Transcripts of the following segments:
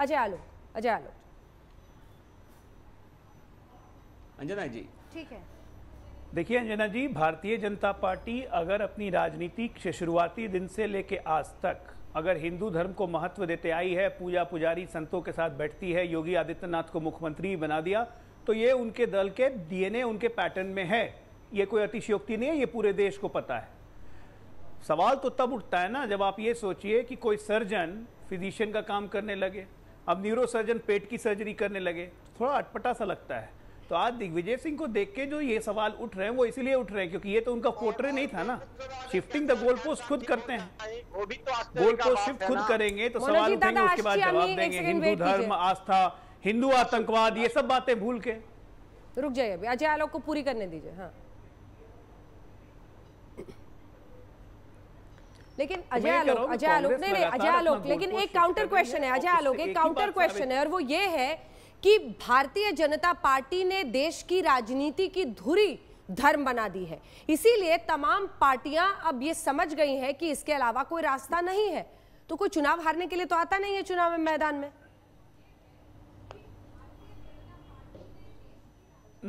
अजय आलो अजय आलो अंजना जी ठीक है देखिए अंजना जी भारतीय जनता पार्टी अगर अपनी राजनीति से शुरुआती दिन से लेके आज तक अगर हिंदू धर्म को महत्व देते आई है पूजा पुजारी संतों के साथ बैठती है योगी आदित्यनाथ को मुख्यमंत्री बना दिया तो ये उनके दल के डीएनए उनके पैटर्न में है ये कोई अतिशयोक्ति नहीं है ये पूरे देश को पता है सवाल तो तब उठता है ना जब आप ये सोचिए कि कोई सर्जन फिजिशियन का काम करने लगे अब न्यूरोसर्जन पेट की सर्जरी करने लगे थोड़ा अटपटा सा लगता है तो आज दिग्विजय सिंह को देख के जो ये सवाल उठ रहे हैं वो इसीलिए उठ रहे हैं क्योंकि ये तो उनका पोर्ट्रे नहीं था ना शिफ्टिंग द गोल पोस्ट खुद करते हैं गोल पोस्ट शिफ्ट खुद करेंगे तो सवाल उठेंगे उसके बाद जवाब देंगे हिंदू धर्म आस्था हिंदू आतंकवाद ये सब बातें भूल के रुक जाइए अभी अजय आलोक को पूरी करने दीजिए हाँ लेकिन तो अजय आलोक अजय आलोक नहीं नहीं अजय आलोक लेकिन एक काउंटर क्वेश्चन है अजय आलोक एक काउंटर क्वेश्चन है और वो ये है कि भारतीय जनता पार्टी ने देश की राजनीति की धुरी धर्म बना दी है इसीलिए तमाम पार्टियां अब ये समझ गई हैं कि इसके अलावा कोई रास्ता नहीं है तो कोई चुनाव हारने के लिए तो आता नहीं है चुनाव में मैदान में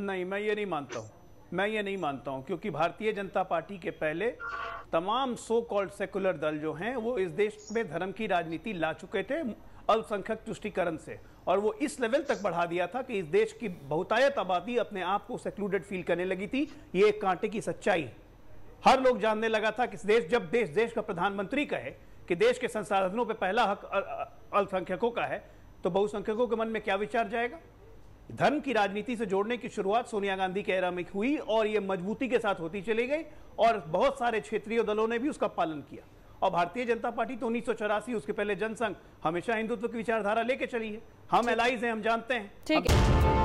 नहीं मैं ये नहीं मानता हूं मैं ये नहीं मानता हूँ क्योंकि भारतीय जनता पार्टी के पहले तमाम सो कॉल्ड सेकुलर दल जो हैं वो इस देश में धर्म की राजनीति ला चुके थे अल्पसंख्यक तुष्टिकरण से और वो इस लेवल तक बढ़ा दिया था कि इस देश की बहुतायत आबादी अपने आप को सेक्लूडेड फील करने लगी थी ये एक कांटे की सच्चाई हर लोग जानने लगा था कि देश जब देश देश का प्रधानमंत्री कहे कि देश के संसाधनों पर पहला हक अल्पसंख्यकों का है तो बहुसंख्यकों के मन में क्या विचार जाएगा धर्म की राजनीति से जोड़ने की शुरुआत सोनिया गांधी के एरा में हुई और ये मजबूती के साथ होती चली गई और बहुत सारे क्षेत्रीय दलों ने भी उसका पालन किया और भारतीय जनता पार्टी तो उन्नीस उसके पहले जनसंघ हमेशा हिंदुत्व की विचारधारा लेके चली है हम एलाइज हैं हम जानते हैं ठीक है